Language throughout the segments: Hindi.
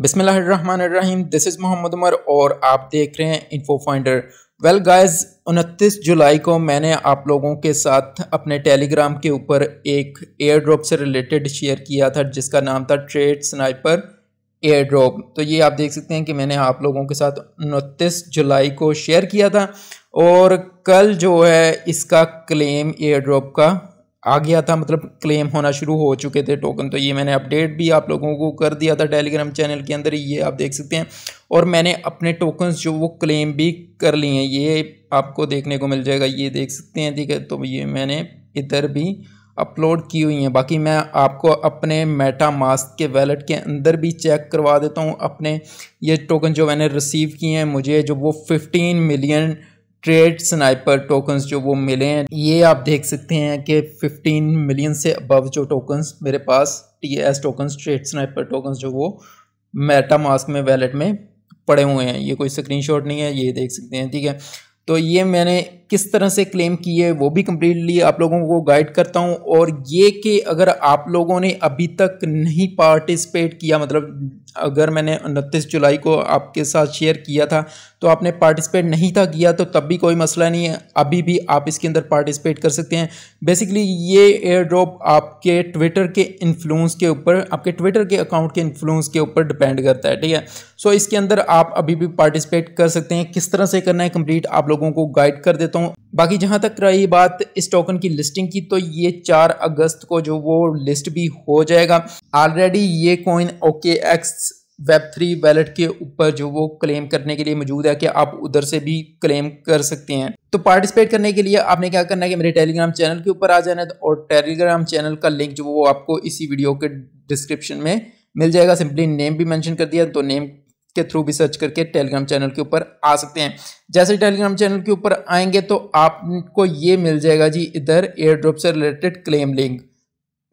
बिसमीम दिस इज़ मोहम्मद उमर और आप देख रहे हैं इन्फो फाइंडर वेल गाइस 29 जुलाई को मैंने आप लोगों के साथ अपने टेलीग्राम के ऊपर एक एयर ड्रॉप से रिलेटेड शेयर किया था जिसका नाम था ट्रेड स्नाइपर एयर ड्रॉप तो ये आप देख सकते हैं कि मैंने आप लोगों के साथ उनतीस जुलाई को शेयर किया था और कल जो है इसका क्लेम एयर ड्रॉप का आ गया था मतलब क्लेम होना शुरू हो चुके थे टोकन तो ये मैंने अपडेट भी आप लोगों को कर दिया था टेलीग्राम चैनल के अंदर ये आप देख सकते हैं और मैंने अपने टोकन्स जो वो क्लेम भी कर लिए हैं ये आपको देखने को मिल जाएगा ये देख सकते हैं ठीक है तो ये मैंने इधर भी अपलोड की हुई हैं बाकी मैं आपको अपने मेटा मास्क के वैलेट के अंदर भी चेक करवा देता हूँ अपने ये टोकन जो मैंने रिसीव किए हैं मुझे जो वो fifteen million Trade Sniper tokens जो वो मिले हैं ये आप देख सकते हैं कि 15 मिलियन से अबव जो टोकन्स मेरे पास T S tokens Trade Sniper tokens जो वो मेटा मास्क में वैलेट में पड़े हुए हैं ये कोई स्क्रीनशॉट नहीं है ये देख सकते हैं ठीक है तो ये मैंने किस तरह से क्लेम की है वो भी कम्प्लीटली आप लोगों को गाइड करता हूँ और ये कि अगर आप लोगों ने अभी तक नहीं पार्टिसिपेट किया मतलब अगर मैंने उनतीस जुलाई को आपके साथ शेयर किया था तो आपने पार्टिसिपेट नहीं था किया तो तब भी कोई मसला नहीं है अभी भी आप इसके अंदर पार्टिसिपेट कर सकते हैं बेसिकली ये एयर ड्रॉप आपके ट्विटर के इन्फ्लुएंस के ऊपर आपके ट्विटर के अकाउंट के इन्फ्लुएंस के ऊपर डिपेंड करता है ठीक है सो इसके अंदर आप अभी भी पार्टिसिपेट कर सकते हैं किस तरह से करना है कम्प्लीट आप लोगों को गाइड कर देता हूँ करता हूँ बाकी जहाँ तक रही बात इस टोकन की लिस्टिंग की तो ये चार अगस्त को जो वो लिस्ट भी हो जाएगा ऑलरेडी ये coin OKX web three wallet के ऊपर जो वो क्लेम करने के लिए मौजूद है कि आप उधर से भी क्लेम कर सकते हैं तो पार्टिसिपेट करने के लिए आपने क्या करना है कि मेरे टेलीग्राम चैनल के ऊपर आ जाना है और टेलीग्राम चैनल का लिंक जो वो आपको इसी वीडियो के डिस्क्रिप्शन में मिल जाएगा सिंपली नेम भी मेंशन कर दिया तो नेम के थ्रू भी सर्च करके टेलीग्राम चैनल के ऊपर आ सकते हैं जैसे टेलीग्राम चैनल के ऊपर आएंगे तो आपको ये मिल जाएगा जी इधर एयर ड्रॉप से रिलेटेड क्लेम लिंक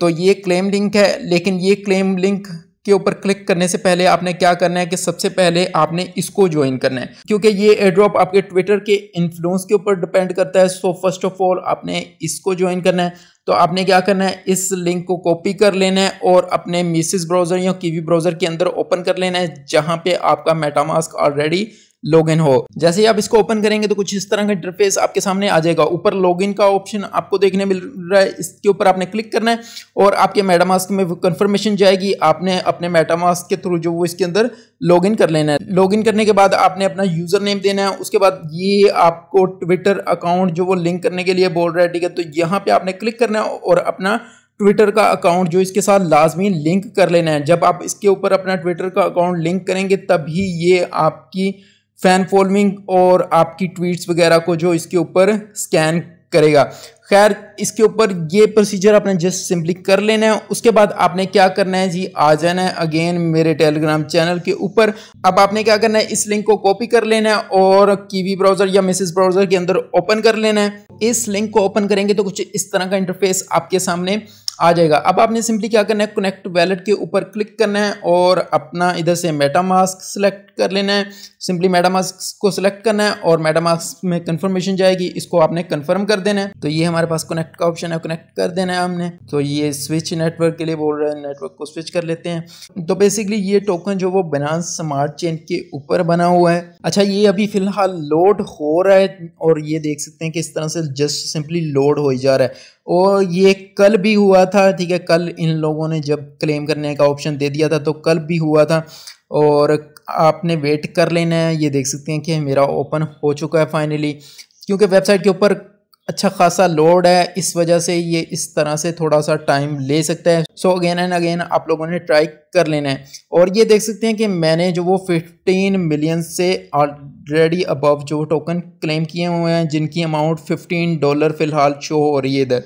तो ये क्लेम लिंक है लेकिन ये क्लेम लिंक के ऊपर क्लिक करने से पहले आपने क्या करना है कि सबसे पहले आपने इसको ज्वाइन करना है क्योंकि ये एड्रॉप आपके ट्विटर के इन्फ्लुएंस के ऊपर डिपेंड करता है सो फर्स्ट ऑफ ऑल आपने इसको ज्वाइन करना है तो आपने क्या करना है इस लिंक को कॉपी कर लेना है और अपने मिसिस ब्राउज़र या कीवी ब्राउज़र के अंदर ओपन कर लेना है जहाँ पे आपका मेटामास्क ऑलरेडी लॉगिन हो जैसे ही आप इसको ओपन करेंगे तो कुछ इस तरह का इंटरफेस आपके सामने आ जाएगा ऊपर लॉगिन का ऑप्शन आपको देखने मिल रहा है इसके ऊपर आपने क्लिक करना है और आपके मेटामास्क में कंफर्मेशन जाएगी आपने अपने मेटामास्क के थ्रू जो वो इसके अंदर लॉगिन कर लेना है लॉगिन करने के बाद आपने अपना यूजर नेम देना है उसके बाद ये आपको ट्विटर अकाउंट जो वो लिंक करने के लिए बोल रहा है ठीक है तो यहाँ पे आपने क्लिक करना है और अपना ट्विटर का अकाउंट जो इसके साथ लाजमी लिंक कर लेना है जब आप इसके ऊपर अपना ट्विटर का अकाउंट लिंक करेंगे तभी ये आपकी फैन फॉलोइंग और आपकी ट्वीट्स वगैरह को जो इसके ऊपर स्कैन करेगा खैर इसके ऊपर ये प्रोसीजर आपने जस्ट सिंपली कर लेना है उसके बाद आपने क्या करना है जी आ जाना है अगेन मेरे टेलीग्राम चैनल के ऊपर अब आपने क्या करना है इस लिंक को कॉपी कर लेना है और कीवी ब्राउजर या मिसेस ब्राउजर के अंदर ओपन कर लेना है इस लिंक को ओपन करेंगे तो कुछ इस तरह का इंटरफेस आपके सामने आ जाएगा अब आपने सिंपली क्या करना है कनेक्ट वैलेट के ऊपर क्लिक करना है और अपना इधर से मेटा मास्क सेलेक्ट कर लेना है सिंपली मेटा मास्क को सिलेक्ट करना है और मेटा मास्क में कन्फर्मेशन जाएगी इसको आपने कन्फर्म कर देना है तो ये हमारे पास कनेक्ट का ऑप्शन है कनेक्ट कर देना है हमने तो ये स्विच नेटवर्क के लिए बोल रहे हैं नेटवर्क को स्विच कर लेते हैं तो बेसिकली ये टोकन जो वो बना स्मार्ट चेन के ऊपर बना हुआ है अच्छा ये अभी फिलहाल लोड हो रहा है और ये देख सकते हैं कि इस तरह से जस्ट सिंपली लोड हो जा रहा है और ये कल भी हुआ था ठीक है कल इन लोगों ने जब क्लेम करने का ऑप्शन दे दिया था तो कल भी हुआ था और आपने वेट कर लेना है ये देख सकते हैं कि मेरा ओपन हो चुका है फाइनली क्योंकि वेबसाइट के ऊपर अच्छा खासा लोड है इस वजह से ये इस तरह से थोड़ा सा टाइम ले सकता है सो अगेन एंड अगेन आप लोगों ने ट्राई कर लेना है और ये देख सकते हैं कि मैंने जो वो 15 मिलियन से ऑलरेडी अबव जो टोकन क्लेम किए हुए हैं जिनकी अमाउंट 15 डॉलर फ़िलहाल शो हो रही है इधर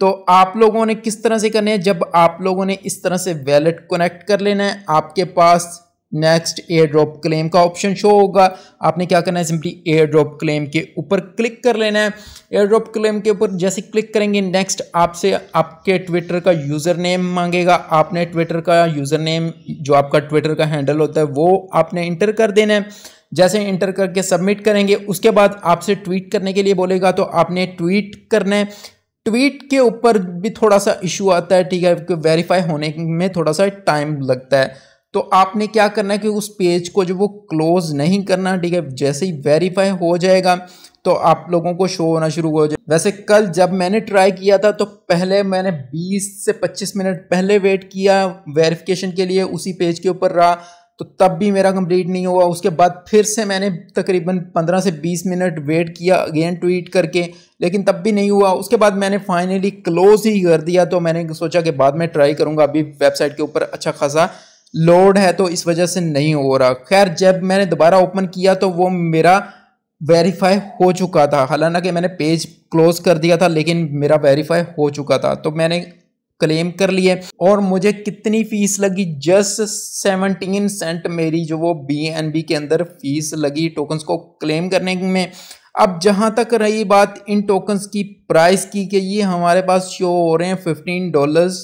तो आप लोगों ने किस तरह से करना है जब आप लोगों ने इस तरह से वैलेट कनेक्ट कर लेना है आपके पास नेक्स्ट एयर ड्रॉप क्लेम का ऑप्शन शो होगा आपने क्या करना है सिंपली एयर ड्रॉप क्लेम के ऊपर क्लिक कर लेना है एयर ड्रॉप क्लेम के ऊपर जैसे क्लिक करेंगे नेक्स्ट आपसे आपके ट्विटर का यूज़र नेम मांगेगा आपने ट्विटर का यूज़र नेम जो आपका ट्विटर का हैंडल होता है वो आपने इंटर कर देना है जैसे इंटर करके सबमिट करेंगे उसके बाद आपसे ट्वीट करने के लिए बोलेगा तो आपने ट्वीट करना है ट्वीट के ऊपर भी थोड़ा सा इशू आता है ठीक है वेरीफाई होने में थोड़ा सा टाइम लगता है तो आपने क्या करना है कि उस पेज को जो वो क्लोज नहीं करना ठीक है जैसे ही वेरीफाई हो जाएगा तो आप लोगों को शो होना शुरू हो जाए वैसे कल जब मैंने ट्राई किया था तो पहले मैंने 20 से 25 मिनट पहले वेट किया वेरिफिकेशन के लिए उसी पेज के ऊपर रहा तो तब भी मेरा कंप्लीट नहीं हुआ उसके बाद फिर से मैंने तकरीबन 15 से 20 मिनट वेट किया अगेन ट्वीट करके लेकिन तब भी नहीं हुआ उसके बाद मैंने फाइनली क्लोज ही कर दिया तो मैंने सोचा कि बाद में ट्राई करूँगा अभी वेबसाइट के ऊपर अच्छा खासा लोड है तो इस वजह से नहीं हो रहा खैर जब मैंने दोबारा ओपन किया तो वो मेरा वेरीफाई हो चुका था हालांकि मैंने पेज क्लोज कर दिया था लेकिन मेरा वेरीफाई हो चुका था तो मैंने क्लेम कर लिए और मुझे कितनी फीस लगी जस्ट सेवनटीन सेंट मेरी जो वो बी एन बी के अंदर फीस लगी टोकन्स को क्लेम करने में अब जहाँ तक रही बात इन टोकन्स की प्राइस की कि ये हमारे पास शो हो रहे हैं फिफ्टीन डॉलर्स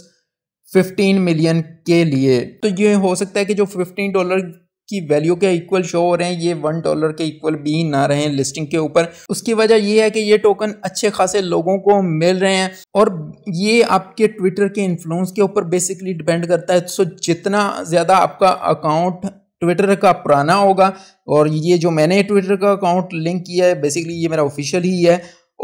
फिफ्टीन मिलियन के लिए तो ये हो सकता है कि जो फिफ्टीन डॉलर की वैल्यू के इक्वल शो हो रहे हैं ये वन डॉलर के इक्वल भी ना रहे लिस्टिंग के ऊपर उसकी वजह ये है कि ये टोकन अच्छे खासे लोगों को मिल रहे हैं और ये आपके ट्विटर के इन्फ्लुएंस के ऊपर बेसिकली डिपेंड करता है सो जितना ज़्यादा आपका अकाउंट ट्विटर का पुराना होगा और ये जो मैंने ट्विटर का अकाउंट लिंक किया है बेसिकली ये मेरा ऑफिशियल ही है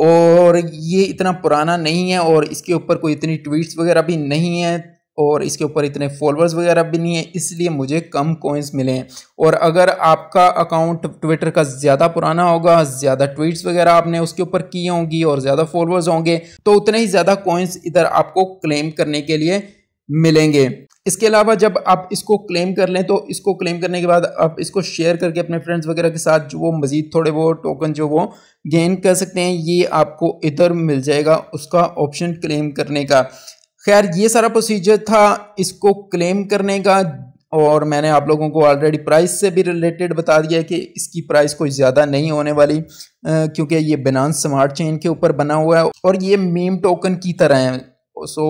और ये इतना पुराना नहीं है और इसके ऊपर कोई इतनी ट्वीट्स वगैरह भी नहीं है और इसके ऊपर इतने फॉलोअर्स वगैरह भी नहीं है इसलिए मुझे कम कोइंस मिले हैं और अगर आपका अकाउंट ट्विटर का ज़्यादा पुराना होगा ज़्यादा ट्वीट्स वगैरह आपने उसके ऊपर की होंगी और ज़्यादा फॉलोअर्स होंगे तो उतने ही ज़्यादा कोइंस इधर आपको क्लेम करने के लिए मिलेंगे इसके अलावा जब आप इसको क्लेम कर लें तो इसको क्लेम करने के बाद आप इसको शेयर करके अपने फ्रेंड्स वगैरह के साथ जो वो मज़ीद थोड़े वो टोकन जो वो गेन कर सकते हैं ये आपको इधर मिल जाएगा उसका ऑप्शन क्लेम करने का खैर ये सारा प्रोसीजर था इसको क्लेम करने का और मैंने आप लोगों को ऑलरेडी प्राइस से भी रिलेटेड बता दिया कि इसकी प्राइस कोई ज़्यादा नहीं होने वाली क्योंकि ये बिनान स्मार्ट चेन के ऊपर बना हुआ है और ये मीम टोकन की तरह है सो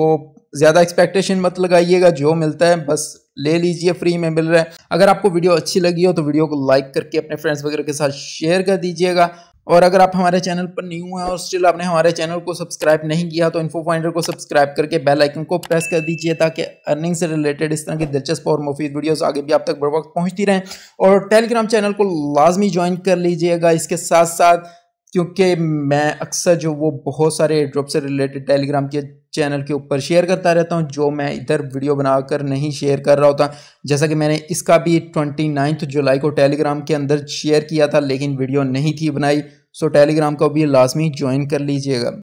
ज़्यादा एक्सपेक्टेशन मत लगाइएगा जो मिलता है बस ले लीजिए फ्री में मिल रहा है अगर आपको वीडियो अच्छी लगी हो तो वीडियो को लाइक करके अपने फ्रेंड्स वगैरह के साथ शेयर कर दीजिएगा और अगर आप हमारे चैनल पर न्यू हैं और स्टिल आपने हमारे चैनल को सब्सक्राइब नहीं किया तो इन्फो फाइंडर को सब्सक्राइब करके बेल आइकन को प्रेस कर दीजिए ताकि अर्निंग से रिलेटेड इस तरह की दिलचस्प और मुफीद वीडियोस आगे भी आप तक बर वक्त पहुँचती रहें और टेलीग्राम चैनल को लाजमी ज्वाइन कर लीजिएगा इसके साथ साथ क्योंकि मैं अक्सर जो वो बहुत सारे ड्रॉप से रिलेटेड टेलीग्राम के चैनल के ऊपर शेयर करता रहता हूँ जो मैं इधर वीडियो बनाकर नहीं शेयर कर रहा होता जैसा कि मैंने इसका भी ट्वेंटी नाइन्थ जुलाई को टेलीग्राम के अंदर शेयर किया था लेकिन वीडियो नहीं थी बनाई सो टेलीग्राम को भी लाजमी ज्वाइन कर लीजिएगा